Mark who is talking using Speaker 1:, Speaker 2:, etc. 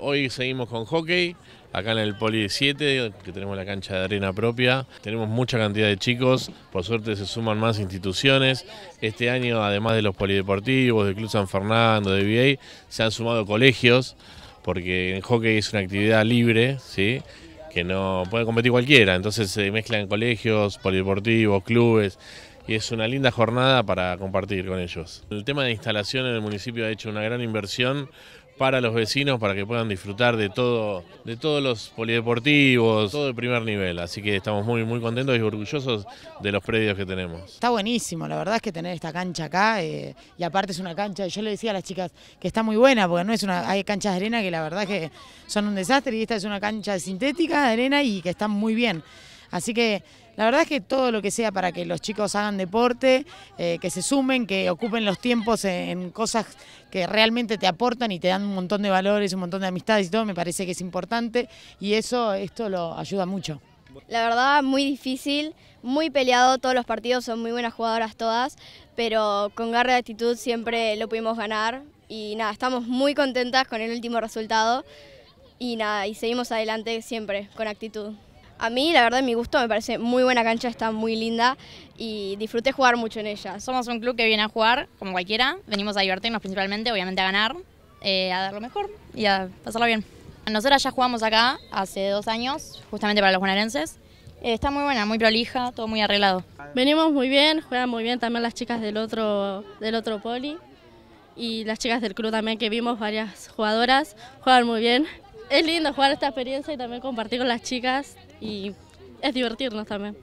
Speaker 1: Hoy seguimos con hockey, acá en el Poli 7, que tenemos la cancha de arena propia. Tenemos mucha cantidad de chicos, por suerte se suman más instituciones. Este año, además de los polideportivos, del Club San Fernando, de VA, se han sumado colegios, porque el hockey es una actividad libre, ¿sí? que no puede competir cualquiera. Entonces se mezclan colegios, polideportivos, clubes y es una linda jornada para compartir con ellos. El tema de instalación en el municipio ha hecho una gran inversión para los vecinos para que puedan disfrutar de todo, de todos los polideportivos, todo de primer nivel. Así que estamos muy, muy contentos y orgullosos de los predios que tenemos.
Speaker 2: Está buenísimo, la verdad es que tener esta cancha acá eh, y aparte es una cancha, yo le decía a las chicas que está muy buena porque no es una, hay canchas de arena que la verdad es que son un desastre y esta es una cancha sintética de arena y que está muy bien. Así que la verdad es que todo lo que sea para que los chicos hagan deporte, eh, que se sumen, que ocupen los tiempos en, cosas que realmente te aportan y te dan un montón de valores, un montón de amistades y todo, me parece que es importante y eso esto lo ayuda mucho. La verdad, muy
Speaker 3: difícil, muy peleado, todos los partidos son muy buenas jugadoras todas, pero con garra de actitud siempre lo pudimos ganar y nada, estamos muy contentas con el último resultado y nada, y seguimos adelante siempre con actitud. A mí, la verdad, en mi gusto me parece
Speaker 4: muy buena cancha, está muy linda y disfruté jugar mucho en ella. Somos un club que viene a jugar, como cualquiera, venimos a divertirnos principalmente, obviamente a ganar, eh, a dar lo mejor y a pasarlo bien. Nosotras ya jugamos acá hace dos años, justamente para los bonaerenses. Eh, está muy buena, muy prolija, todo muy arreglado. Venimos muy bien, juegan muy bien también las chicas del otro, del otro poli y las chicas del club también que vimos, varias jugadoras, juegan muy
Speaker 2: bien. Es lindo jugar esta experiencia y también compartir con las chicas y es divertirnos también.